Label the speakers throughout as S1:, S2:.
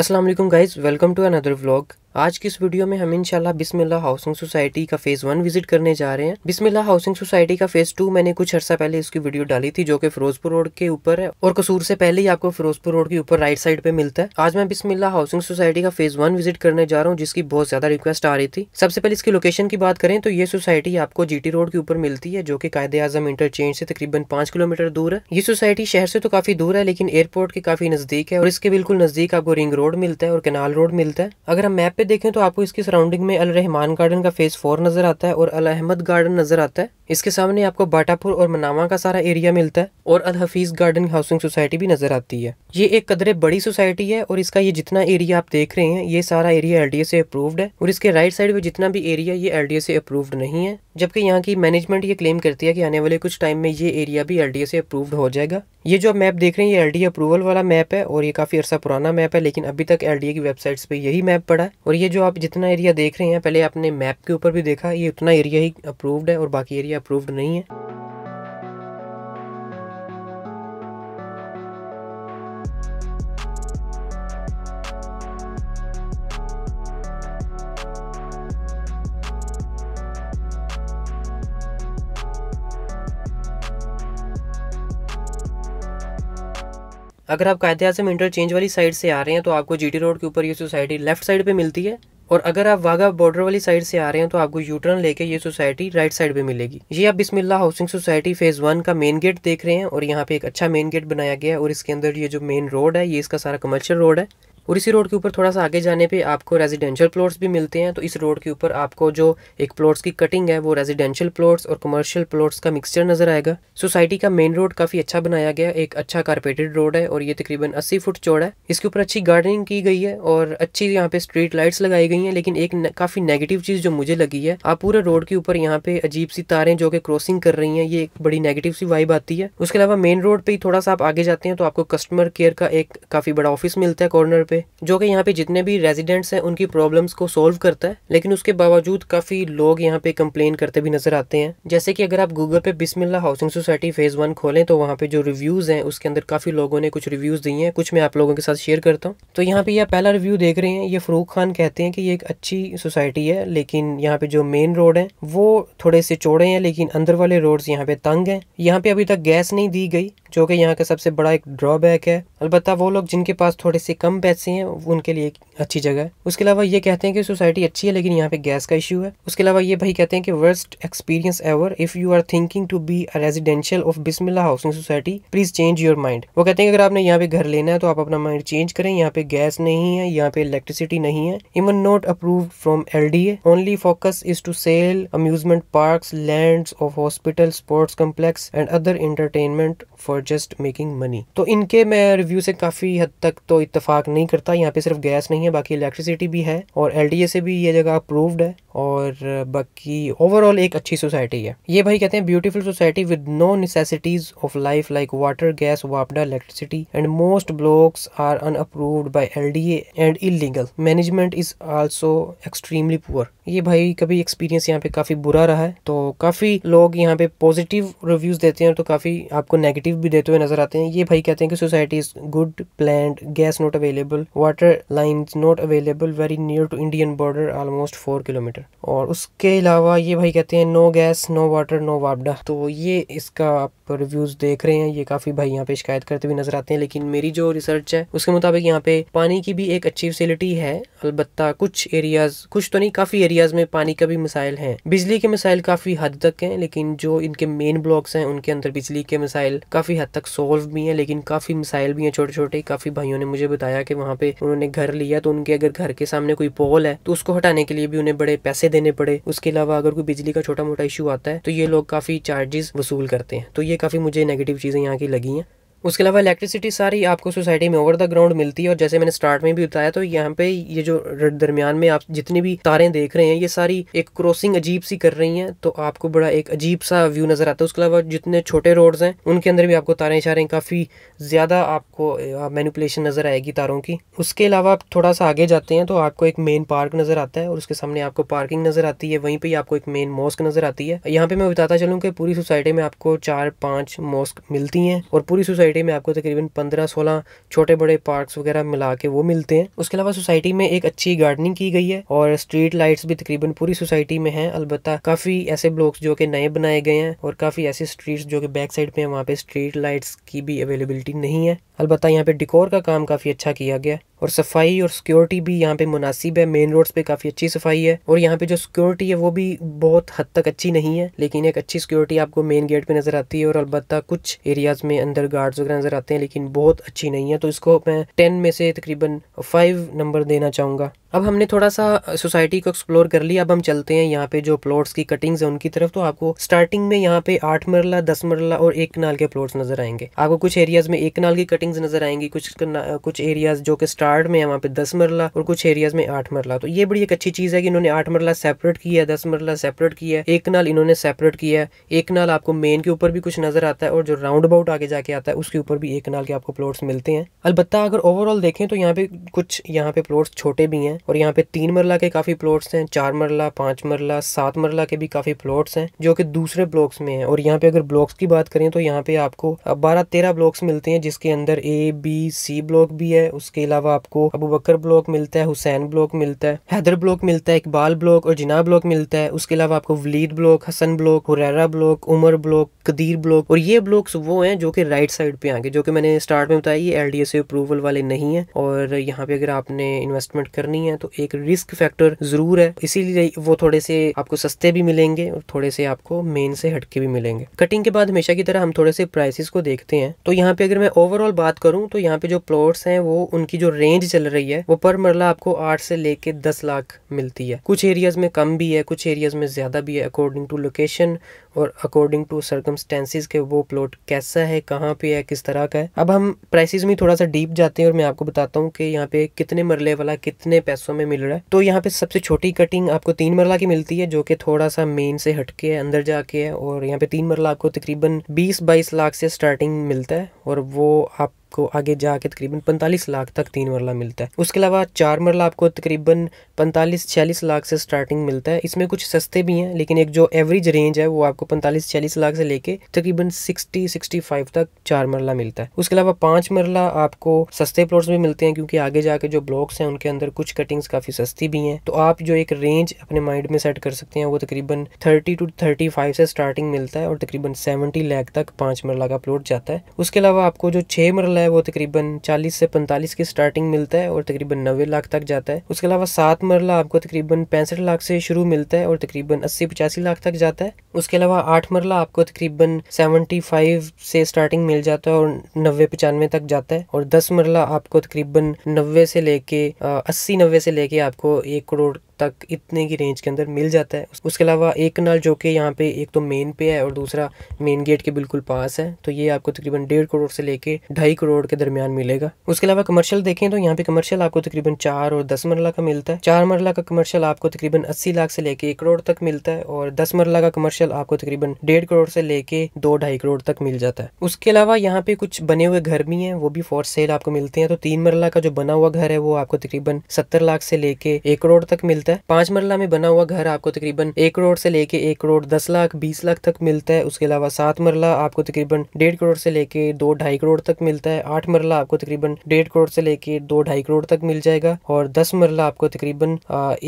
S1: अस्सलाम वालेकुम welcome to another vlog आज की इस वीडियो में हम इंशाल्लाह बिस्मिल्ला हाउसिंग सोसाइटी का फेज़ वन विजिट करने जा रहे हैं बिस्मिल्ला हाउसिंग सोसाइटी का फेज़ टू मैंने कुछ अर्सा पहले इसकी वीडियो डाली थी जो कि फिरोजपुर रोड के ऊपर है और कसूर से पहले ही आपको फिरोजपुर रोड के ऊपर राइट साइड पे मिलता है आज मैं बिस्मिल्ला हाउसिंग सोसाइटी का फेज़ वन विजिट करने जा रहा हूँ जिसकी बहुत ज़्यादा रिक्वेस्ट आ रही थी सबसे पहले इसकी लोकेशन की बात करें तो ये सोसाइटी आपको जी रोड के ऊपर मिलती है जो कि कायदे आजम इंटरचेंज से तकरीबन पाँच किलोमीटर दूर है ये सोसाइटी शहर से तो काफ़ी दूर है लेकिन एयरपोर्ट के काफ़ी नज़दीक है और इसके बिल्कुल नज़दीक आपको रिंग रोड रोड मिलता है और कैनाल रोड मिलता है अगर हम मैप पे देखें तो आपको इसकी सराउंडिंग में अल रहमान गार्डन का फेज़ फोर नज़र आता है और अल अहमद गार्डन नज़र आता है इसके सामने आपको बाटापुर और मनामा का सारा एरिया मिलता है और Al Hafeez garden housing society भी नज़र आती है ये एक कदरे बड़ी सोसाइटी है और इसका ये जितना एरिया आप देख रहे हैं ये सारा एरिया एल से अप्रूव्ड है और इसके राइट साइड में जितना भी एरिया ये एल से अप्रूव्ड नहीं है जबकि यहाँ की मैनेजमेंट ये क्लेम करती है कि आने वाले कुछ टाइम में ये एरिया भी एलडीए से अप्रूव्ड हो जाएगा ये जो मैप देख रहे हैं ये एलडीए अप्रूवल वाला मैप है और ये काफ़ी अर्सा पुराना मैप है लेकिन अभी तक एलडीए की वेबसाइट्स पे यही मैप पड़ा है और ये जो आप जितना एरिया देख रहे हैं पहले आपने मैप के ऊपर भी देखा ये उतना एरिया ही अप्रूव्ड है और बाकी एरिया अप्रूव्ड नहीं है अगर आप कायदे आजम इंटरचेंज वाली साइड से आ रहे हैं तो आपको जीटी रोड के ऊपर ये सोसाइटी लेफ्ट साइड पे मिलती है और अगर आप वाघा बॉर्डर वाली साइड से आ रहे हैं तो आपको यूटर्न लेके ये सोसाइटी राइट साइड पे मिलेगी ये आप Bismillah housing society phase one का मेन गेट देख रहे हैं और यहाँ पे एक अच्छा मेन गेट बनाया गया है और इसके अंदर ये जो मेन रोड है ये इसका सारा कमर्शियल रोड है और इसी रोड के ऊपर थोड़ा सा आगे जाने पे आपको रेजिडेंशियल प्लॉट्स भी मिलते हैं तो इस रोड के ऊपर आपको जो एक प्लॉट्स की कटिंग है वो रेजिडेंशियल प्लॉट्स और कमर्शियल प्लॉट्स का मिक्सचर नजर आएगा सोसाइटी का मेन रोड काफी अच्छा बनाया गया एक अच्छा कारपेटेड रोड है और ये तकरीबन अस्सी फुट चौड़ा है इसके ऊपर अच्छी गार्डनिंग की गई है और अच्छी यहाँ पे स्ट्रीट लाइट्स लगाई गई है लेकिन एक काफी नेगेटिव चीज जो मुझे लगी है आप पूरे रोड के ऊपर यहाँ पे अजीब सी तारें जो कि क्रॉसिंग कर रही है ये एक बड़ी नेगेटिव सी वाइब आती है उसके अलावा मेन रोड पे थोड़ा सा आप आगे जाते हैं तो आपको कस्टमर केयर का एक काफी बड़ा ऑफिस मिलता है कॉर्नर पे जो कि यहाँ पे जितने भी रेजिडेंट्स हैं उनकी प्रॉब्लम्स को सॉल्व करता है लेकिन उसके बावजूद काफ़ी लोग यहाँ पे कंप्लेन करते भी नजर आते हैं जैसे कि अगर आप गूगल पे Bismillah housing society phase one खोलें तो वहाँ पे जो रिव्यूज़ हैं उसके अंदर काफ़ी लोगों ने कुछ रिव्यूज़ दिए हैं कुछ मैं आप लोगों के साथ शेयर करता हूँ तो यहाँ पे यह पहला रिव्यू देख रहे हैं ये फ़रूक खान कहते हैं कि ये एक अच्छी सोसाइटी है लेकिन यहाँ पे जो मेन रोड है वो थोड़े से चौड़े हैं लेकिन अंदर वाले रोड्स यहाँ पे तंग हैं यहाँ पे अभी तक गैस नहीं दी गई जो कि यहाँ का सबसे बड़ा एक ड्रॉबैक है अलबत्ता वो लोग जिनके पास थोड़े से कम पैसे हैं उनके लिए एक अच्छी जगह है उसके अलावा ये कहते हैं कि सोसाइटी अच्छी है लेकिन यहाँ पे गैस का इशू है उसके अलावा ये भाई कहते हैं कि worst experience ever if you are thinking to be a residential of Bismillah housing society please change your mind वो कहते हैं अगर आपने यहाँ पे घर लेना है तो आप अपना माइंड चेंज करें यहाँ पे गैस नहीं है यहाँ पे इलेक्ट्रिसिटी नहीं है even not approve from L D A only focus is to sell amusement park land of hospital sports complex and other entertainment for or just making money तो इनके मैं रिव्यू से काफ़ी हद तक तो इतफाक नहीं करता यहाँ पे सिर्फ गैस नहीं है बाकी इलेक्ट्रिसिटी भी है और एल से भी ये जगह अप्रूव्ड है और बाकी ओवरऑल एक अच्छी सोसाइटी है ये भाई कहते हैं beautiful society with no necessities of life like water gas वापडा electricity and most blocks are unapproved by LDA and illegal management is also extremely poor ये भाई कभी एक्सपीरियंस यहाँ पे काफी बुरा रहा है तो काफी लोग यहाँ पे पॉजिटिव रिव्यूज देते हैं तो काफी आपको नेगेटिव भी भी देते हुए नजर आते हैं ये भाई कहते हैं कि society is good plan gas not available water line not available very near to Indian border almost four kilometre और उसके अलावा ये भाई कहते हैं no gas no water no वापडा तो ये इसका आप रिव्यूज देख रहे हैं ये काफी भाई यहाँ पे शिकायत करते हुए नजर आते हैं लेकिन मेरी जो रिसर्च है उसके मुताबिक यहाँ पे पानी की भी एक अच्छी फैसिलिटी है अलबत्ता कुछ एरियाज कुछ तो नहीं काफी एरियाज में पानी का भी मिसाइल है बिजली के मिसाइल काफी हद तक है लेकिन जो इनके मेन ब्लॉक्स हैं उनके अंदर बिजली के मिसाइल काफी हद तक सॉल्व भी हैं लेकिन काफ़ी मिसाइल भी हैं छोटे छोटे काफ़ी भाइयों ने मुझे बताया कि वहाँ पे उन्होंने घर लिया तो उनके अगर घर के सामने कोई पोल है तो उसको हटाने के लिए भी उन्हें बड़े पैसे देने पड़े उसके अलावा अगर कोई बिजली का छोटा मोटा इशू आता है तो ये लोग काफ़ी चार्जेस वसूल करते हैं तो ये काफ़ी मुझे नेगेटिव चीज़ें यहाँ की लगी हैं उसके अलावा इलेक्ट्रिसिटी सारी आपको सोसाइटी में ओवर द ग्राउंड मिलती है और जैसे मैंने स्टार्ट में भी बताया तो यहाँ पे ये जो दरमियान में आप जितनी भी तारें देख रहे हैं ये सारी एक क्रॉसिंग अजीब सी कर रही हैं तो आपको बड़ा एक अजीब सा व्यू नज़र आता है उसके अलावा जितने छोटे रोड्स हैं उनके अंदर भी आपको तारें इशारे काफ़ी ज़्यादा आपको मैनिपुलेशन नज़र आएगी तारों की उसके अलावा आप थोड़ा सा आगे जाते हैं तो आपको एक मेन पार्क नज़र आता है और उसके सामने आपको पार्किंग नज़र आती है वहीं पर आपको एक मेन मॉस्क नज़र आती है यहाँ पर मैं बताता चलूँ कि पूरी सोसाइटी में आपको चार पाँच मॉस्क मिलती हैं और पूरी सोसाइटी सोसाइटी में आपको तकरीबन पंद्रह सोलह छोटे बड़े पार्क्स वगैरह मिला के वो मिलते हैं उसके अलावा सोसाइटी में एक अच्छी गार्डनिंग की गई है और स्ट्रीट लाइट्स भी तकरीबन पूरी सोसाइटी में है अलबत्ता काफ़ी ऐसे ब्लॉक्स जो कि नए बनाए गए हैं और काफ़ी ऐसे स्ट्रीट्स जो कि बैक साइड पे हैं वहाँ पे स्ट्रीट लाइट्स की भी अवेलेबिलिटी नहीं है अलबत्ता यहाँ पे डिकोर का काम काफ़ी अच्छा किया गया है और सफाई और सिक्योरिटी भी यहाँ पे मुनासिब है मेन रोड्स पे काफ़ी अच्छी सफाई है और यहाँ पे जो सिक्योरिटी है वो भी बहुत हद तक अच्छी नहीं है लेकिन एक अच्छी सिक्योरिटी आपको मेन गेट पे नजर आती है और अलबत् कुछ एरियाज में अंदर गार्ड्स वगैरह नजर आते हैं लेकिन बहुत अच्छी नहीं है तो इसको मैं टेन में से तकरीबन फाइव नंबर देना चाहूँगा अब हमने थोड़ा सा सोसाइटी को एक्सप्लोर कर लिया अब हम चलते हैं यहाँ पे जो प्लॉट्स की कटिंग्स है उनकी तरफ तो आपको स्टार्टिंग में यहाँ पे आठ मरला दस मरला और एक कनाल के प्लॉट्स नजर आएंगे आपको कुछ एरियाज में एक कनाल की कटिंग्स नजर आएंगी कुछ कुछ एरियाज जो कि स्टार्ट में है वहाँ पे दस मरला और कुछ एरियाज में आठ मरला तो ये बड़ी एक अच्छी चीज है कि इन्होंने आठ मरला सेपरेट किया है दस मरला सेपरेट किया है एक कनाल इन्होंने सेपरेट किया है एक कनाल आपको मेन के ऊपर भी कुछ नजर आता है और जो राउंड अबाउट आगे जाके आता है उसके ऊपर भी एक कनाल के आपको प्लॉट्स मिलते हैं अलबत्ता अगर ओवरऑल देखें तो यहाँ पे कुछ यहाँ पे प्लॉट्स छोटे भी हैं और यहाँ पे तीन मरला के काफी प्लॉट्स हैं चार मरला पांच मरला सात मरला के भी काफी प्लॉट्स हैं जो कि दूसरे ब्लॉक्स में है और यहाँ पे अगर ब्लॉक्स की बात करें तो यहाँ पे आपको बारह तेरह ब्लॉक्स मिलते हैं जिसके अंदर ए बी सी ब्लॉक भी है उसके अलावा आपको अबू बकर ब्लॉक मिलता है हुसैन ब्लॉक मिलता है हैदर ब्लॉक मिलता है इकबाल ब्लॉक और जिना ब्लॉक मिलता है उसके अलावा आपको Waleed block Hassan block Huraira block Umar block Qadeer block और ये ब्लॉक्स वो हैं जो कि राइट साइड पे आएंगे जो कि मैंने स्टार्ट में बताया ये एल अप्रूवल वाले नहीं है और यहाँ पे अगर आपने इन्वेस्टमेंट करनी है हैं तो एक रिस्क फैक्टर जरूर है इसीलिए वो थोड़े से आपको सस्ते भी मिलेंगे और थोड़े से आपको मेन से हटके भी मिलेंगे कटिंग के बाद हमेशा की तरह हम थोड़े से प्राइसेस को देखते हैं तो यहाँ पे अगर मैं ओवरऑल बात करूँ तो यहाँ पे जो प्लॉट्स हैं वो उनकी जो रेंज चल रही है वो पर मरला आपको आठ से लेके दस लाख मिलती है कुछ एरियाज में कम भी है कुछ एरियाज में ज्यादा भी है अकॉर्डिंग टू लोकेशन और अकॉर्डिंग टू सर्कमस्टेंसेज के वो प्लॉट कैसा है कहाँ पे है किस तरह का है अब हम प्राइसेस में थोड़ा सा डीप जाते हैं और मैं आपको बताता हूँ कि यहाँ पे कितने मरले वाला कितने पैसे सौ में मिल रहा है तो यहाँ पे सबसे छोटी कटिंग आपको तीन मरला की मिलती है जो कि थोड़ा सा मेन से हटके है अंदर जाके है और यहाँ पे तीन मरला आपको तकरीबन बीस बाईस लाख से स्टार्टिंग मिलता है और वो आप आपको आगे जाके तकरीबन पैंतालीस लाख तक तीन मरला मिलता है उसके अलावा चार मरला आपको तकरीबन पैंतालीस छियालीस लाख से स्टार्टिंग मिलता है इसमें कुछ सस्ते भी हैं लेकिन एक जो एवरेज रेंज है वो आपको पैंतालीस छियालीस लाख से लेके तकरीबन सिक्सटी सिक्सटी फाइव तक चार मरला मिलता है उसके अलावा पाँच मरला आपको सस्ते प्लॉट्स में मिलते हैं क्योंकि आगे जाके जो ब्लॉक्स हैं उनके अंदर कुछ कटिंग्स काफ़ी सस्ती भी हैं तो आप जो एक रेंज अपने माइंड में सेट कर सकते हैं वो तकरीबन थर्टी टू थर्टी फाइव से स्टार्टिंग मिलता है और तकरीबन सेवेंटी लैख तक पाँच मरला का प्लॉट जाता है उसके अलावा आपको जो छः मरला है वो तकरीबन चालीस से पैंतालीस की स्टार्टिंग मिलता है और तकरीबन नबे लाख तक जाता है उसके अलावा सात मरला आपको तकरीबन पैंसठ लाख से शुरू मिलता है और तकरीबन अस्सी पचासी लाख तक जाता है उसके अलावा आठ मरला आपको तकरीबन सेवेंटी फाइव से स्टार्टिंग मिल जाता है और नब्बे पचानवे तक जाता है और दस मरला आपको तकरीबन नब्बे से लेके अस्सी नब्बे से लेके आपको एक करोड़ तक इतने की रेंज के अंदर मिल जाता है उसके अलावा एक कनाल जो कि यहाँ पे एक तो मेन पे है और दूसरा मेन गेट के बिल्कुल पास है तो ये आपको तकरीबन डेढ़ करोड़ से लेके ढाई करोड़ के दरमियान मिलेगा उसके अलावा कमर्शियल देखें तो यहाँ पे कमर्शियल आपको तकरीबन चार और दस मरला का मिलता है चार मरला का कमर्शियल आपको तकरीबन अस्सी लाख से लेके एक करोड़ तक मिलता है और दस मरला का कमर्शियल आपको तकरीबन डेढ़ करोड़ से लेके दो ढाई करोड़ तक मिल जाता है उसके अलावा यहाँ पे कुछ बने हुए घर भी है वो भी फॉर सेल आपको मिलते हैं तो तीन मरला का जो बना हुआ घर है वो आपको तकरीबन सत्तर लाख से लेके एक करोड़ तक मिलता है मिलता है पांच मरला में बना हुआ घर आपको तकरीबन एक करोड़ से लेके एक करोड़ दस लाख बीस लाख तक मिलता है उसके अलावा सात मरला आपको तकरीबन डेढ़ करोड़ से लेके दो ढाई करोड़ तक मिलता है आठ मरला आपको तकरीबन डेढ़ करोड़ से लेके दो ढाई करोड़ तक मिल जाएगा और दस मरला आपको तकरीबन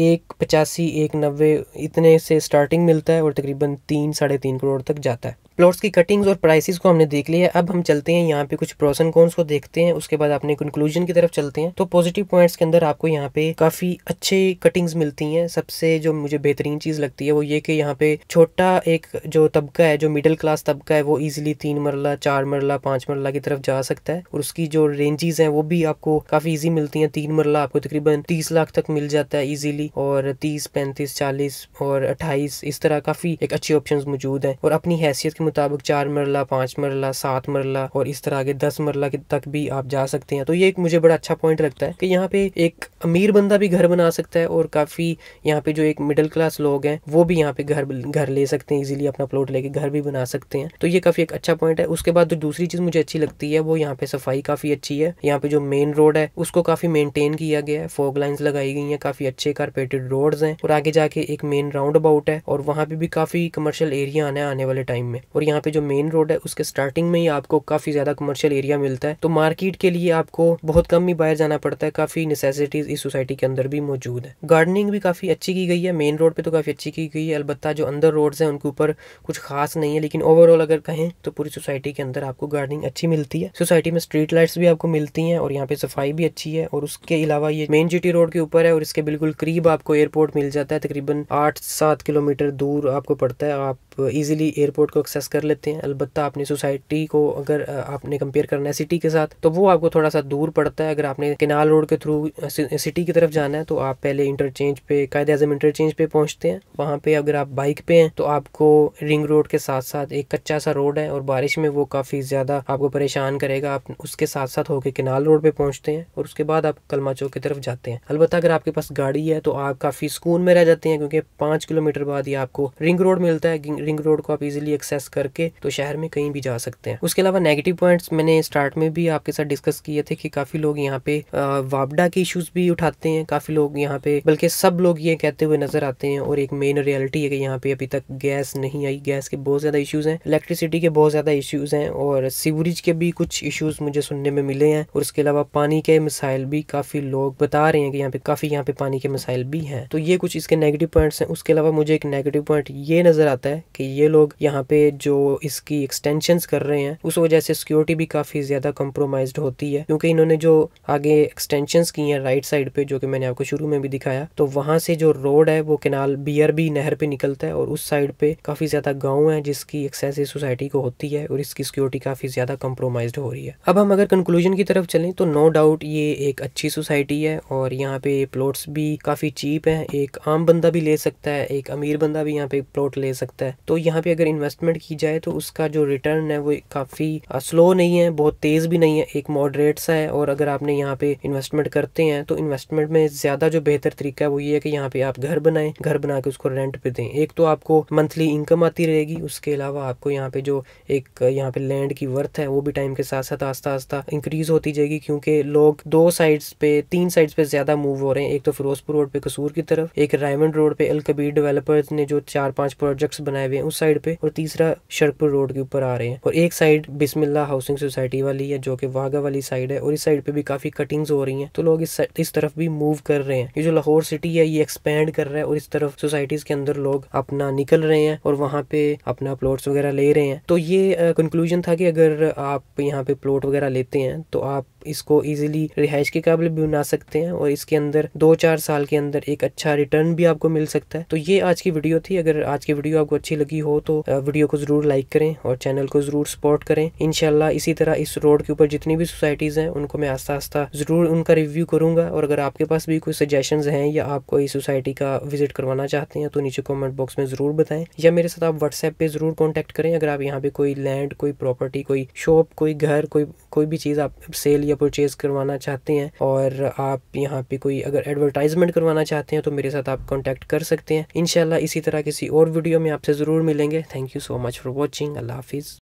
S1: एक पचासी एक नब्बे इतने से स्टार्टिंग मिलता है और तकरीबन तीन साढ़े तीन करोड़ तक जाता है प्लॉट्स की कटिंग्स और प्राइसेस को हमने देख लिया है अब हम चलते हैं यहाँ पे कुछ प्रोस एंड कॉन्स को देखते हैं उसके बाद अपने कंक्लूजन की तरफ चलते हैं तो पॉजिटिव पॉइंट्स के अंदर आपको यहाँ पे काफी अच्छे कटिंग्स मिलती हैं सबसे जो मुझे बेहतरीन चीज लगती है वो ये कि यहाँ पे छोटा एक जो तबका है जो मिडिल क्लास तबका है वो इजिली तीन मरला चार मरला पांच मरला की तरफ जा सकता है और उसकी जो रेंजेस हैं वो भी आपको काफी ईजी मिलती हैं तीन मरला आपको तकरीबन तीस लाख तक मिल जाता है ईजिली और तीस पैंतीस चालीस और अट्ठाईस इस तरह काफी एक अच्छे ऑप्शन मौजूद है और अपनी हैसियत मुताबिक चार मरला पांच मरला सात मरला और इस तरह आगे दस मरला तक भी आप जा सकते हैं तो ये एक मुझे बड़ा अच्छा पॉइंट लगता है कि यहाँ पे एक अमीर बंदा भी घर बना सकता है और काफ़ी यहाँ पे जो एक मिडिल क्लास लोग हैं वो भी यहाँ पे घर घर ले सकते हैं इजिली अपना प्लॉट लेके घर भी बना सकते हैं तो ये काफ़ी एक अच्छा पॉइंट है उसके बाद जो दूसरी चीज़ मुझे अच्छी लगती है वो यहाँ पे सफाई काफ़ी अच्छी है यहाँ पे जो मेन रोड है उसको काफ़ी मेनटेन किया गया है फोक लाइन्स लगाई गई है काफ़ी अच्छे कारपेटेड रोड्स हैं और आगे जाके एक मेन राउंड अबाउट है और वहाँ पे भी काफ़ी कमर्शियल एरिया आना है आने वाले टाइम में और यहाँ पे जो मेन रोड है उसके स्टार्टिंग में ही आपको काफ़ी ज़्यादा कमर्शियल एरिया मिलता है तो मार्केट के लिए आपको बहुत कम ही बाहर जाना पड़ता है काफ़ी नेसेसिटीज़ इस सोसाइटी के अंदर भी मौजूद है गार्डनिंग भी काफ़ी अच्छी की गई है मेन रोड पे तो काफ़ी अच्छी की गई है अलबत्ता जो अंदर रोड है उनके ऊपर कुछ खास नहीं है लेकिन ओवरऑल अगर कहें तो पूरी सोसाइटी के अंदर आपको गार्डनिंग अच्छी मिलती है सोसाइटी में स्ट्रीट लाइट्स भी आपको मिलती है और यहाँ पे सफाई भी अच्छी है और उसके अलावा ये मेन जी रोड के ऊपर है और इसके बिल्कुल करीब आपको एयरपोर्ट मिल जाता है तकरीबन आठ सात किलोमीटर दूर आपको पड़ता है आप इजिली एयरपोर्ट को एक्सेस डिस्कस कर लेते हैं अलबत्त आपने सोसाइटी को अगर आपने कंपेयर करना है सिटी के साथ तो वो आपको थोड़ा सा दूर पड़ता है अगर आपने केनाल रोड के थ्रू सिटी की तरफ जाना है तो आप पहले इंटरचेंज पे कायद अजम इंटरचेंज पे पहुंचते हैं वहाँ पे अगर आप बाइक पे हैं तो आपको रिंग रोड के साथ साथ एक कच्चा सा रोड है और बारिश में वो काफ़ी ज़्यादा आपको परेशान करेगा आप उसके साथ साथ होकर केनाल रोड पे पहुँचते हैं और उसके बाद आप कलमा चौक की तरफ जाते हैं अलबत्त अगर आपके पास गाड़ी है तो आप काफ़ी सुकून में रह जाते हैं क्योंकि पाँच किलोमीटर बाद ही आपको रिंग रोड मिलता है रिंग रोड को आप इजिली एक्सेस करके तो शहर में कहीं भी जा सकते हैं उसके अलावा नेगेटिव पॉइंट्स मैंने स्टार्ट में भी आपके साथ डिस्कस किए थे कि काफ़ी लोग यहाँ पे वापडा के इशूज़ भी उठाते हैं काफ़ी लोग यहाँ पे बल्कि सब लोग ये कहते हुए नजर आते हैं और एक मेन रियलिटी है कि यहाँ पे अभी तक गैस नहीं आई गैस के बहुत ज़्यादा इशूज़ हैं इलेक्ट्रिसिटी के बहुत ज़्यादा इशूज़ हैं और सीवरेज के भी कुछ इशूज़ मुझे सुनने में मिले हैं और उसके अलावा पानी के मिसाइल भी काफ़ी लोग बता रहे हैं कि यहाँ पे काफ़ी यहाँ पे पानी के मिसाइल भी हैं तो ये कुछ इसके नेगेटिव पॉइंट्स हैं उसके अलावा मुझे एक नेगेटिव पॉइंट ये नज़र आता है कि ये लोग यहाँ पे जो इसकी एक्सटेंशन कर रहे हैं उस वजह से सिक्योरिटी भी काफ़ी ज़्यादा कम्प्रोमाइज होती है क्योंकि इन्होंने जो आगे एक्सटेंशन की हैं राइट साइड पे जो कि मैंने आपको शुरू में भी दिखाया तो वहाँ से जो रोड है वो कैनाल बियरबी नहर पे निकलता है और उस साइड पे काफ़ी ज़्यादा गाँव है जिसकी एक्सेस इस सोसाइटी को होती है और इसकी सिक्योरिटी काफ़ी ज़्यादा कम्प्रोमाइज हो रही है अब हम अगर कंक्लूजन की तरफ चलें तो नो डाउट ये एक अच्छी सोसाइटी है और यहाँ पे प्लॉट्स भी काफ़ी चीप हैं एक आम बंदा भी ले सकता है एक अमीर बंदा भी यहाँ पे प्लॉट ले सकता है तो यहाँ पे अगर इन्वेस्टमेंट की देखी जाए तो उसका जो रिटर्न है वो काफ़ी स्लो नहीं है बहुत तेज़ भी नहीं है एक मॉडरेट सा है और अगर आपने यहाँ पे इन्वेस्टमेंट करते हैं तो इन्वेस्टमेंट में ज़्यादा जो बेहतर तरीका है वो ये है कि यहाँ पे आप घर बनाएं घर बना के उसको रेंट पे दें एक तो आपको मंथली इनकम आती रहेगी उसके अलावा आपको यहाँ पे जो एक यहाँ पे लैंड की वर्थ है वो भी टाइम के साथ साथ आस्ता आस्ता इंक्रीज होती जाएगी क्योंकि लोग दो साइड्स पे तीन साइड्स पे ज़्यादा मूव हो रहे हैं एक तो फिरोजपुर रोड पे कसूर की तरफ एक रायमंड रोड पे कबीर डेवलपर्स ने जो चार पांच प्रोजेक्ट्स बनाए हुए हैं उस साइड पे और तीसरा शर्कपुर रोड के ऊपर आ रहे हैं और एक साइड बिस्मिल्ला हाउसिंग सोसाइटी वाली है जो कि वाघा वाली साइड है और इस साइड पे भी काफी कटिंग्स हो रही हैं तो लोग इस इस तरफ भी मूव कर रहे हैं ये जो लाहौर सिटी है ये एक्सपेंड कर रहा है और इस तरफ सोसाइटीज के अंदर लोग अपना निकल रहे हैं और वहाँ पे अपना प्लॉट्स वगैरह ले रहे हैं तो ये कंक्लूजन था कि अगर आप यहाँ पे प्लॉट वगैरह लेते हैं तो आप इसको इजीली रिहाइश के काबिल भी बना सकते हैं और इसके अंदर दो चार साल के अंदर एक अच्छा रिटर्न भी आपको मिल सकता है तो ये आज की वीडियो थी अगर आज की वीडियो आपको अच्छी लगी हो तो वीडियो को जरूर ज़रूर लाइक करें और चैनल को ज़रूर सपोर्ट करें इनशाला इसी तरह इस रोड के ऊपर जितनी भी सोसाइटीज़ हैं उनको मैं आस्ता आस्ता ज़रूर उनका रिव्यू करूँगा और अगर आपके पास भी कोई सजेशन हैं या आप कोई सोसाइटी का विजिट करवाना चाहते हैं तो नीचे कॉमेंट बॉक्स में ज़रूर बताएं या मेरे साथ आप व्हाट्सएप पर ज़रूर कॉन्टैक्ट करें अगर आप यहाँ पर कोई लैंड कोई प्रॉपर्टी कोई शॉप कोई घर कोई कोई भी चीज़ आप सेल या परचेज़ करवाना चाहते हैं और आप यहाँ पर कोई अगर एडवर्टाइजमेंट करवाना चाहते हैं तो मेरे साथ आप कॉन्टैक्ट कर सकते हैं इनशाला इसी तरह किसी और वीडियो में आपसे ज़रूर मिलेंगे thank you so much for watching Allah Hafiz